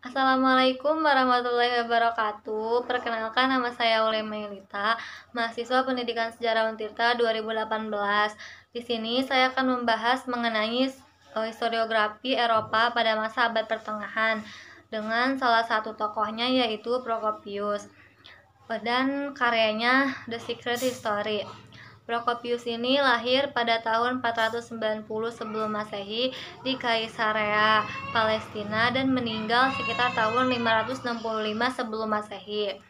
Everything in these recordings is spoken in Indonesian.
Assalamualaikum warahmatullahi wabarakatuh. Perkenalkan nama saya Ule Melita, mahasiswa Pendidikan Sejarah Untirta 2018. Di sini saya akan membahas mengenai eh, historiografi Eropa pada masa abad pertengahan dengan salah satu tokohnya yaitu Prokopius dan karyanya The Secret History. Prokopius ini lahir pada tahun 490 sebelum Masehi di Kaisarea, Palestina dan meninggal sekitar tahun 565 sebelum Masehi.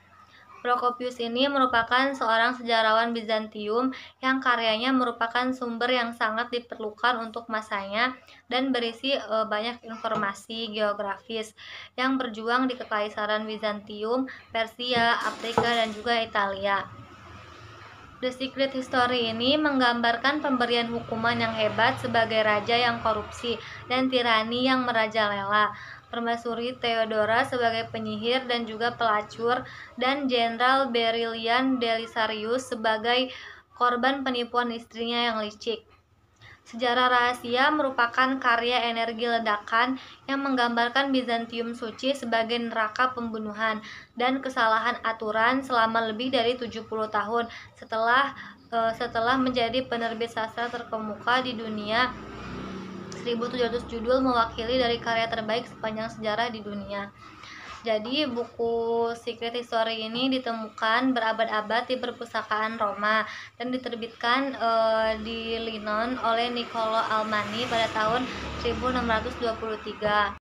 Prokopius ini merupakan seorang sejarawan Bizantium yang karyanya merupakan sumber yang sangat diperlukan untuk masanya dan berisi e, banyak informasi geografis yang berjuang di kekaisaran Bizantium, Persia, Afrika, dan juga Italia. The Secret History ini menggambarkan pemberian hukuman yang hebat sebagai raja yang korupsi dan tirani yang merajalela. Permaisuri Theodora sebagai penyihir dan juga pelacur dan Jenderal Berilian Delisarius sebagai korban penipuan istrinya yang licik. Sejarah Rahasia merupakan karya energi ledakan yang menggambarkan Bizantium suci sebagai neraka pembunuhan dan kesalahan aturan selama lebih dari 70 tahun setelah eh, setelah menjadi penerbit sastra terkemuka di dunia 1700 judul mewakili dari karya terbaik sepanjang sejarah di dunia. Jadi buku Secret History ini ditemukan berabad-abad di perpustakaan Roma dan diterbitkan e, di Linon oleh Niccolo Almani pada tahun 1623.